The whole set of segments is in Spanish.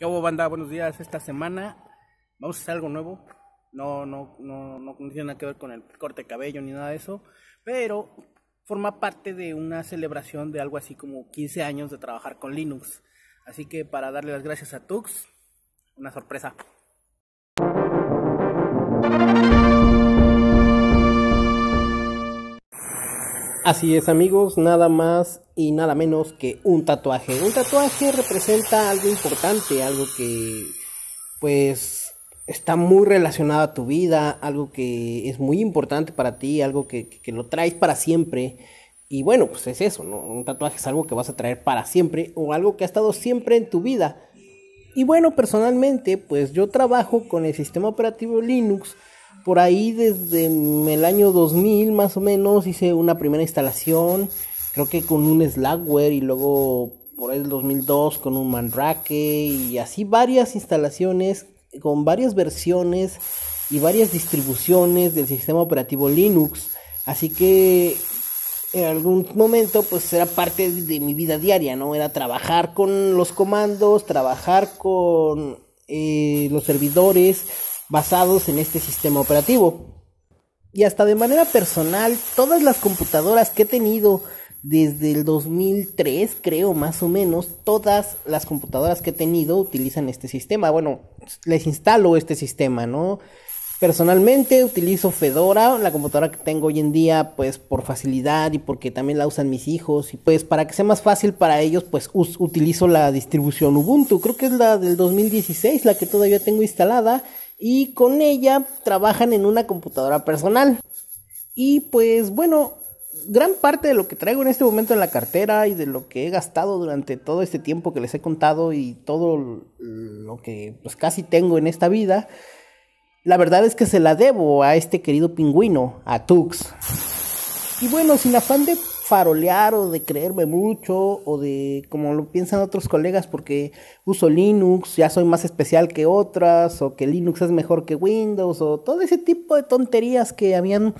¿Qué hubo, banda? Buenos días. Esta semana vamos a hacer algo nuevo. No, no, no, no, tiene nada que ver con el corte de cabello ni nada de eso, pero forma parte de una celebración de algo así como 15 años de trabajar con Linux. Así que para darle las gracias a Tux, una sorpresa. Así es amigos, nada más y nada menos que un tatuaje. Un tatuaje representa algo importante, algo que pues está muy relacionado a tu vida, algo que es muy importante para ti, algo que, lo traes para siempre. Y bueno, pues es eso, ¿no? Un tatuaje es algo que vas a traer para siempre o algo que ha estado siempre en tu vida. Y bueno, personalmente, pues yo trabajo con el sistema operativo Linux por ahí desde el año 2000 más o menos hice una primera instalación, creo que con un Slackware y luego por ahí el 2002 con un Mandrake y así varias instalaciones con varias versiones y varias distribuciones del sistema operativo Linux, así que en algún momento pues era parte de mi vida diaria, ¿no? Era trabajar con los comandos, trabajar con eh, los servidores, basados en este sistema operativo. Y hasta de manera personal, todas las computadoras que he tenido desde el 2003, creo más o menos, todas las computadoras que he tenido utilizan este sistema. Bueno, les instalo este sistema, ¿no? Personalmente utilizo Fedora, la computadora que tengo hoy en día, pues por facilidad y porque también la usan mis hijos y pues para que sea más fácil para ellos, pues utilizo la distribución Ubuntu. Creo que es la del 2016, la que todavía tengo instalada y con ella trabajan en una computadora personal. Y pues bueno, gran parte de lo que traigo en este momento en la cartera y de lo que he gastado durante todo este tiempo que les he contado y todo lo que pues casi tengo en esta vida, la verdad es que se la debo a este querido pingüino, a Tux. Y bueno, sin afán de farolear o de creerme mucho o de como lo piensan otros colegas porque uso Linux, ya soy más especial que otras o que Linux es mejor que Windows o todo ese tipo de tonterías que habían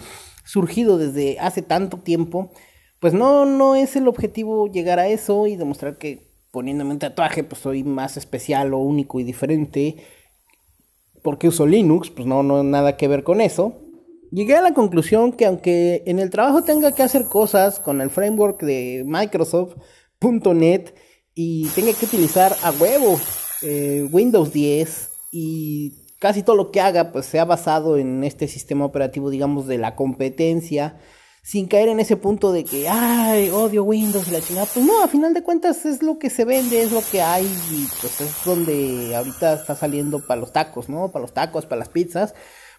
surgido desde hace tanto tiempo, pues no, no es el objetivo llegar a eso y demostrar que poniéndome un tatuaje pues soy más especial o único y diferente porque uso Linux, pues no, no nada que ver con eso. Llegué a la conclusión que aunque en el trabajo tenga que hacer cosas con el framework de Microsoft.net y tenga que utilizar a huevo eh, Windows 10 y casi todo lo que haga pues sea basado en este sistema operativo digamos de la competencia sin caer en ese punto de que ay odio Windows y la chingada pues no a final de cuentas es lo que se vende es lo que hay y pues es donde ahorita está saliendo para los tacos no para los tacos para las pizzas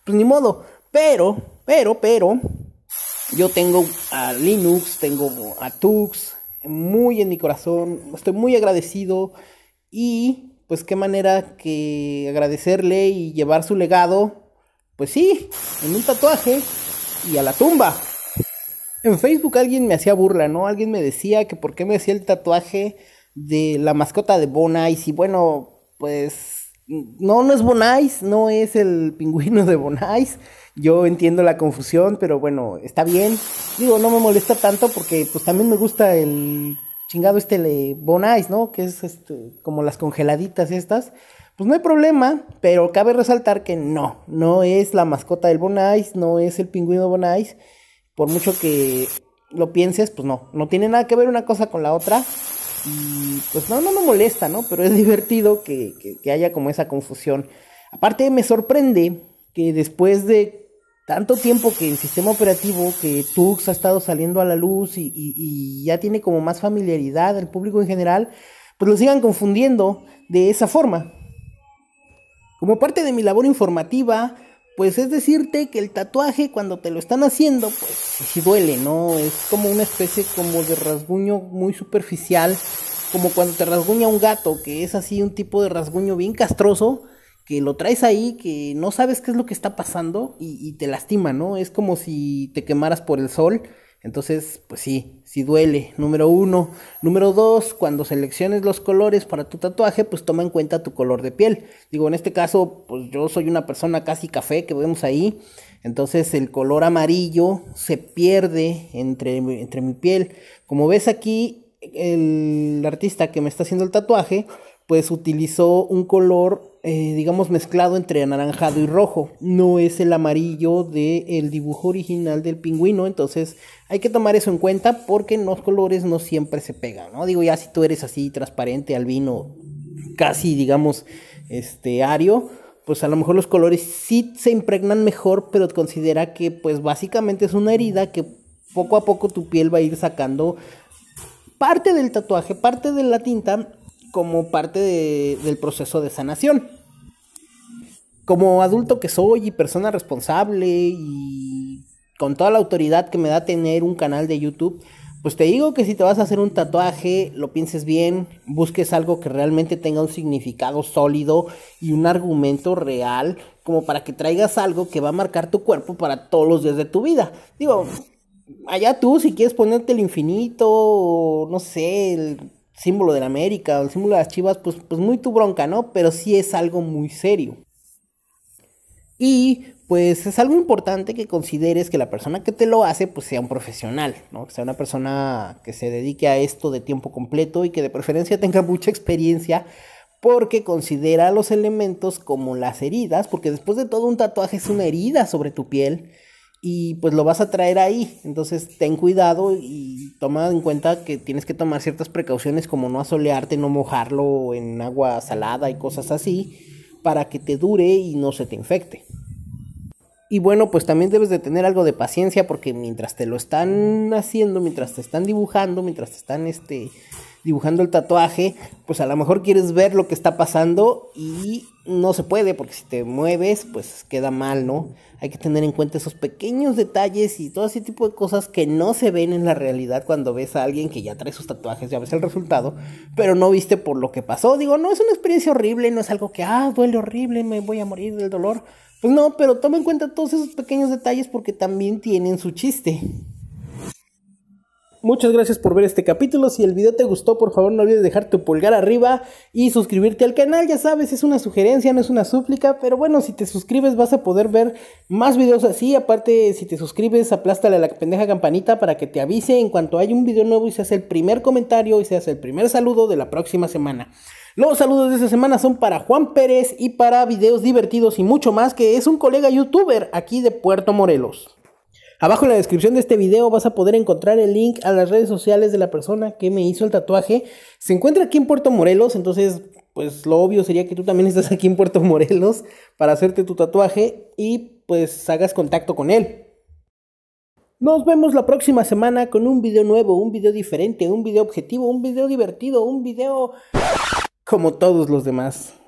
pues ni modo pero, pero, pero, yo tengo a Linux, tengo a Tux, muy en mi corazón, estoy muy agradecido y pues qué manera que agradecerle y llevar su legado, pues sí, en un tatuaje y a la tumba. En Facebook alguien me hacía burla, ¿no? Alguien me decía que por qué me hacía el tatuaje de la mascota de Bona y si bueno, pues no, no es Bonais, no es el pingüino de Bonais. Yo entiendo la confusión, pero bueno, está bien. Digo, no me molesta tanto porque pues también me gusta el chingado este le Bonais, ¿no? Que es este, como las congeladitas estas. Pues no hay problema, pero cabe resaltar que no, no es la mascota del Bonais, no es el pingüino Bonais. Por mucho que lo pienses, pues no, no tiene nada que ver una cosa con la otra. Y pues no, no me molesta, ¿no? Pero es divertido que, haya como esa confusión. Aparte me sorprende que después de tanto tiempo que el sistema operativo, que Tux ha estado saliendo a la luz y, y ya tiene como más familiaridad al público en general, pues lo sigan confundiendo de esa forma. Como parte de mi labor informativa, pues es decirte que el tatuaje cuando te lo están haciendo, pues sí duele, ¿no? Es como una especie como de rasguño muy superficial, como cuando te rasguña un gato, que es así un tipo de rasguño bien castroso, que lo traes ahí, que no sabes qué es lo que está pasando y, y te lastima, ¿no? Es como si te quemaras por el sol entonces, pues sí, sí duele. Número uno. Número dos, cuando selecciones los colores para tu tatuaje, pues toma en cuenta tu color de piel. Digo, en este caso, pues yo soy una persona casi café que vemos ahí. Entonces el color amarillo se pierde entre, entre mi piel. Como ves aquí, el artista que me está haciendo el tatuaje, pues utilizó un color eh, digamos, mezclado entre anaranjado y rojo. No es el amarillo del dibujo original del pingüino. Entonces hay que tomar eso en cuenta porque los colores no siempre se pegan, ¿no? Digo, ya si tú eres así transparente, albino, casi, digamos, este, ario, pues a lo mejor los colores sí se impregnan mejor, pero considera que pues básicamente es una herida que poco a poco tu piel va a ir sacando parte del tatuaje, parte de la tinta como parte del proceso de sanación. Como adulto que soy y persona responsable y con toda la autoridad que me da tener un canal de YouTube, pues te digo que si te vas a hacer un tatuaje, lo pienses bien, busques algo que realmente tenga un significado sólido y un argumento real, como para que traigas algo que va a marcar tu cuerpo para todos los días de tu vida. Digo, allá tú si quieres ponerte el infinito, o no sé, el símbolo de la América o el símbolo de las Chivas, pues, pues muy tu bronca, ¿no? Pero sí es algo muy serio. Y pues es algo importante que consideres que la persona que te lo hace pues sea un profesional, ¿no? Que sea una persona que se dedique a esto de tiempo completo y que de preferencia tenga mucha experiencia porque considera los elementos como las heridas, porque después de todo un tatuaje es una herida sobre tu piel y pues lo vas a traer ahí. Entonces ten cuidado y toma en cuenta que tienes que tomar ciertas precauciones como no asolearte, no mojarlo en agua salada y cosas así para que te dure y no se te infecte. Y bueno, pues también debes de tener algo de paciencia porque mientras te lo están haciendo, mientras te están dibujando, mientras te están este, dibujando el tatuaje, pues a lo mejor quieres ver lo que está pasando y no se puede, porque si te mueves, pues queda mal, ¿no? Hay que tener en cuenta esos pequeños detalles y todo ese tipo de cosas que no se ven en la realidad cuando ves a alguien que ya trae sus tatuajes, ya ves el resultado, pero no viste por lo que pasó. Digo, no es una experiencia horrible, no es algo que, ah, duele horrible, me voy a morir del dolor. Pues no, pero toma en cuenta todos esos pequeños detalles porque también tienen su chiste. Muchas gracias por ver este capítulo. Si el video te gustó, por favor no olvides dejar tu pulgar arriba y suscribirte al canal. Ya sabes, es una sugerencia, no es una súplica. Pero bueno, si te suscribes vas a poder ver más videos así. Aparte, si te suscribes, aplástale a la pendeja campanita para que te avise en cuanto hay un video nuevo y se hace el primer comentario y se hace el primer saludo de la próxima semana. Los saludos de esta semana son para Juan Pérez y para videos divertidos y mucho más, que es un colega youtuber aquí de Puerto Morelos. Abajo en la descripción de este video vas a poder encontrar el link a las redes sociales de la persona que me hizo el tatuaje. Se encuentra aquí en Puerto Morelos, entonces pues lo obvio sería que tú también estás aquí en Puerto Morelos para hacerte tu tatuaje y pues hagas contacto con él. Nos vemos la próxima semana con un video nuevo, un video diferente, un video objetivo, un video divertido, un video como todos los demás.